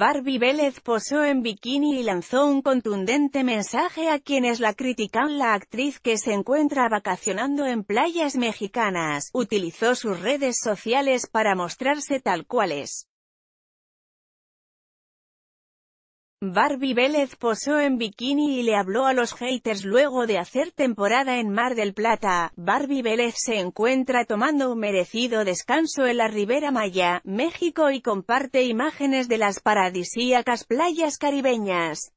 Barbie Vélez posó en bikini y lanzó un contundente mensaje a quienes la critican. La actriz que se encuentra vacacionando en playas mexicanas, utilizó sus redes sociales para mostrarse tal cual es. Barbie Vélez posó en bikini y le habló a los haters luego de hacer temporada en Mar del Plata. Barbie Vélez se encuentra tomando un merecido descanso en la Ribera Maya, México y comparte imágenes de las paradisíacas playas caribeñas.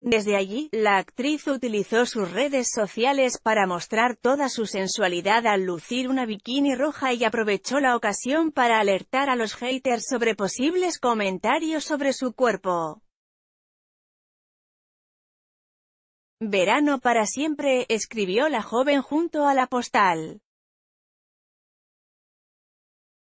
Desde allí, la actriz utilizó sus redes sociales para mostrar toda su sensualidad al lucir una bikini roja y aprovechó la ocasión para alertar a los haters sobre posibles comentarios sobre su cuerpo. Verano para siempre, escribió la joven junto a la postal.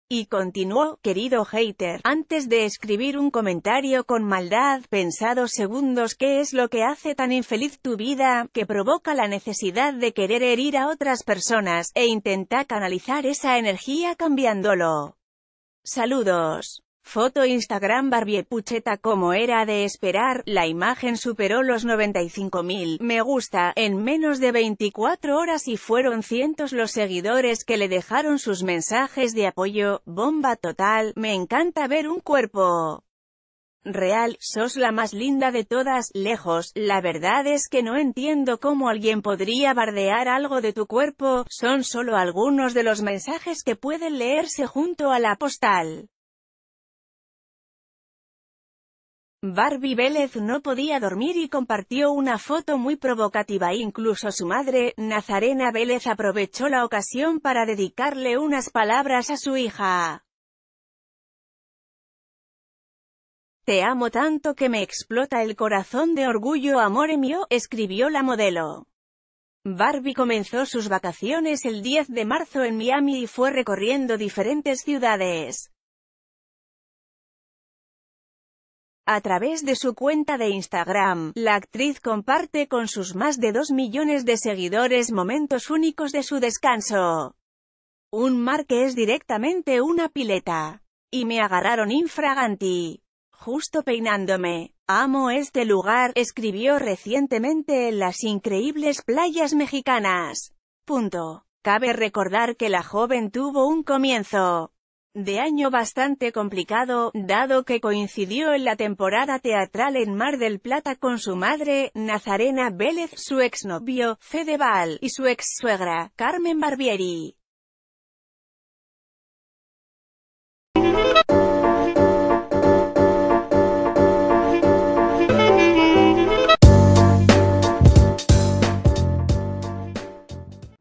Y continuó, querido hater, antes de escribir un comentario con maldad, pensado segundos qué es lo que hace tan infeliz tu vida, que provoca la necesidad de querer herir a otras personas, e intenta canalizar esa energía cambiándolo. Saludos. Foto Instagram Barbie Pucheta Como era de esperar, la imagen superó los 95.000 me gusta en menos de 24 horas y fueron cientos los seguidores que le dejaron sus mensajes de apoyo, bomba total, me encanta ver un cuerpo real, sos la más linda de todas, lejos, la verdad es que no entiendo cómo alguien podría bardear algo de tu cuerpo, son solo algunos de los mensajes que pueden leerse junto a la postal. Barbie Vélez no podía dormir y compartió una foto muy provocativa. Incluso su madre, Nazarena Vélez, aprovechó la ocasión para dedicarle unas palabras a su hija. Te amo tanto que me explota el corazón de orgullo, amore mío, escribió la modelo. Barbie comenzó sus vacaciones el 10 de marzo en Miami y fue recorriendo diferentes ciudades. A través de su cuenta de Instagram, la actriz comparte con sus más de 2 millones de seguidores momentos únicos de su descanso. Un mar que es directamente una pileta. Y me agarraron infraganti. Justo peinándome. Amo este lugar, escribió recientemente en las increíbles playas mexicanas. Punto. Cabe recordar que la joven tuvo un comienzo de año bastante complicado, dado que coincidió en la temporada teatral en Mar del Plata con su madre, Nazarena Vélez, su exnovio, Fedeval, y su ex suegra, Carmen Barbieri.